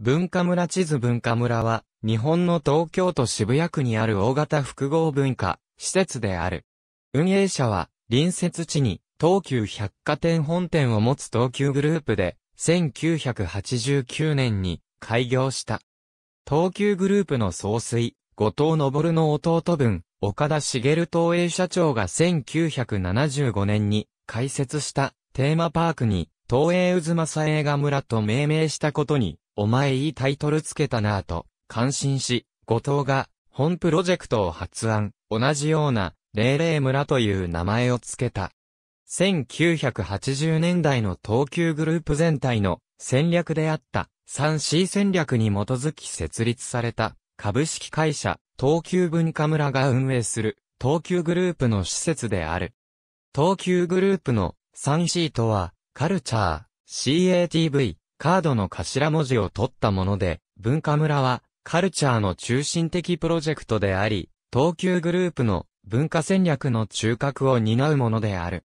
文化村地図文化村は、日本の東京都渋谷区にある大型複合文化、施設である。運営者は、隣接地に、東急百貨店本店を持つ東急グループで、1989年に開業した。東急グループの総帥、後藤昇の弟分、岡田茂東映社長が1975年に開設したテーマパークに東映渦政映画村と命名したことに、お前いいタイトルつけたなぁと、感心し、後藤が、本プロジェクトを発案、同じような、霊霊村という名前をつけた。1980年代の東急グループ全体の戦略であった 3C 戦略に基づき設立された株式会社東急文化村が運営する東急グループの施設である。東急グループの 3C とはカルチャー、CATV、カードの頭文字を取ったもので、文化村は、カルチャーの中心的プロジェクトであり、東急グループの文化戦略の中核を担うものである。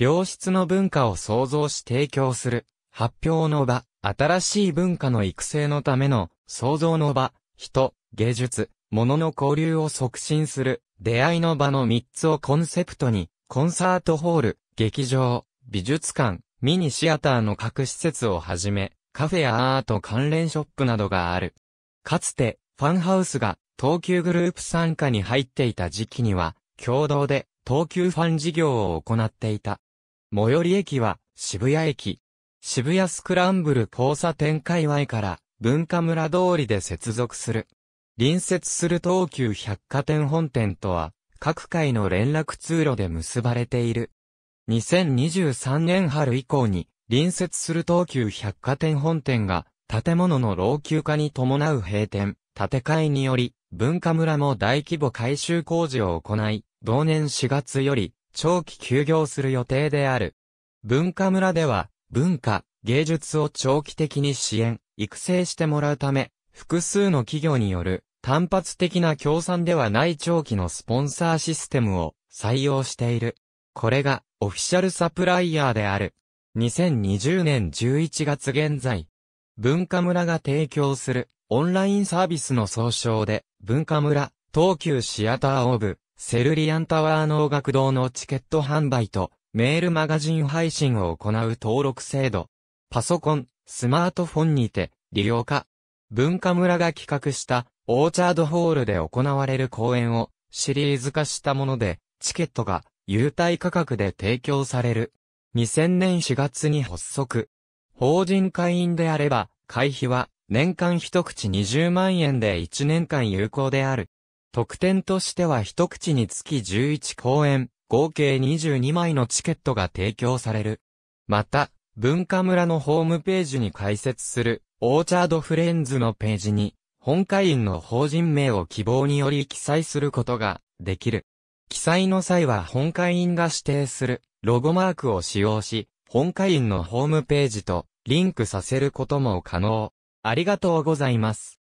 良質の文化を創造し提供する、発表の場、新しい文化の育成のための、創造の場、人、芸術、物の交流を促進する、出会いの場の3つをコンセプトに、コンサートホール、劇場、美術館、ミニシアターの各施設をはじめ、カフェやアート関連ショップなどがある。かつて、ファンハウスが東急グループ傘下に入っていた時期には、共同で東急ファン事業を行っていた。最寄り駅は渋谷駅。渋谷スクランブル交差点界隈から文化村通りで接続する。隣接する東急百貨店本店とは、各界の連絡通路で結ばれている。2023年春以降に、隣接する東急百貨店本店が、建物の老朽化に伴う閉店、建て替えにより、文化村も大規模改修工事を行い、同年4月より、長期休業する予定である。文化村では、文化、芸術を長期的に支援、育成してもらうため、複数の企業による、単発的な協賛ではない長期のスポンサーシステムを採用している。これがオフィシャルサプライヤーである。2020年11月現在、文化村が提供するオンラインサービスの総称で、文化村、東急シアターオブ、セルリアンタワー能楽堂のチケット販売と、メールマガジン配信を行う登録制度。パソコン、スマートフォンにて、利用化。文化村が企画した、オーチャードホールで行われる公演を、シリーズ化したもので、チケットが、優待価格で提供される。2000年4月に発足。法人会員であれば、会費は年間一口20万円で1年間有効である。特典としては一口につき11公演、合計22枚のチケットが提供される。また、文化村のホームページに開設する、オーチャードフレンズのページに、本会員の法人名を希望により記載することができる。記載の際は本会員が指定するロゴマークを使用し、本会員のホームページとリンクさせることも可能。ありがとうございます。